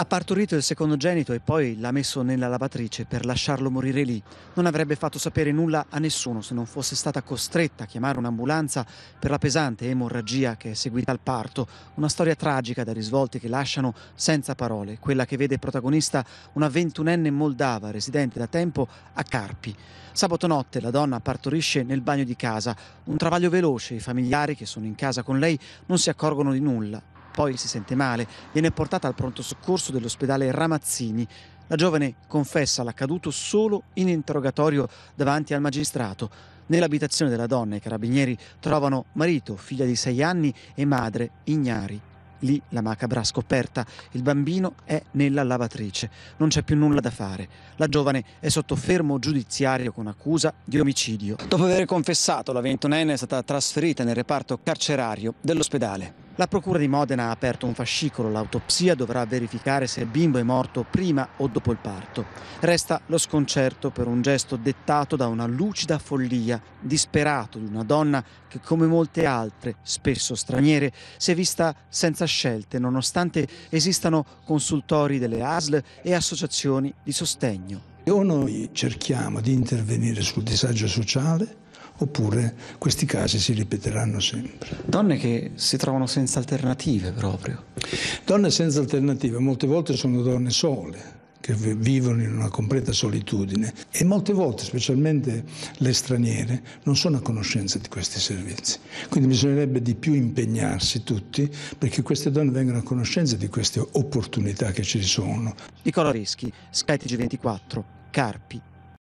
Ha partorito il secondogenito e poi l'ha messo nella lavatrice per lasciarlo morire lì. Non avrebbe fatto sapere nulla a nessuno se non fosse stata costretta a chiamare un'ambulanza per la pesante emorragia che è seguita al parto. Una storia tragica da risvolti che lasciano senza parole, quella che vede protagonista una ventunenne moldava residente da tempo a Carpi. Sabato notte la donna partorisce nel bagno di casa. Un travaglio veloce, i familiari che sono in casa con lei non si accorgono di nulla poi si sente male, viene portata al pronto soccorso dell'ospedale Ramazzini. La giovane confessa l'accaduto solo in interrogatorio davanti al magistrato. Nell'abitazione della donna i carabinieri trovano marito, figlia di sei anni e madre ignari. Lì la macabra scoperta, il bambino è nella lavatrice, non c'è più nulla da fare. La giovane è sotto fermo giudiziario con accusa di omicidio. Dopo aver confessato, la ventunenne è stata trasferita nel reparto carcerario dell'ospedale. La Procura di Modena ha aperto un fascicolo, l'autopsia dovrà verificare se il bimbo è morto prima o dopo il parto. Resta lo sconcerto per un gesto dettato da una lucida follia, disperato di una donna che come molte altre, spesso straniere, si è vista senza scelte nonostante esistano consultori delle ASL e associazioni di sostegno. O noi cerchiamo di intervenire sul disagio sociale oppure questi casi si ripeteranno sempre. Donne che si trovano senza alternative proprio. Donne senza alternative, molte volte sono donne sole che vivono in una completa solitudine e molte volte, specialmente le straniere, non sono a conoscenza di questi servizi. Quindi bisognerebbe di più impegnarsi tutti perché queste donne vengano a conoscenza di queste opportunità che ci sono. Nicola Reschi, Sky TG24, Carpi,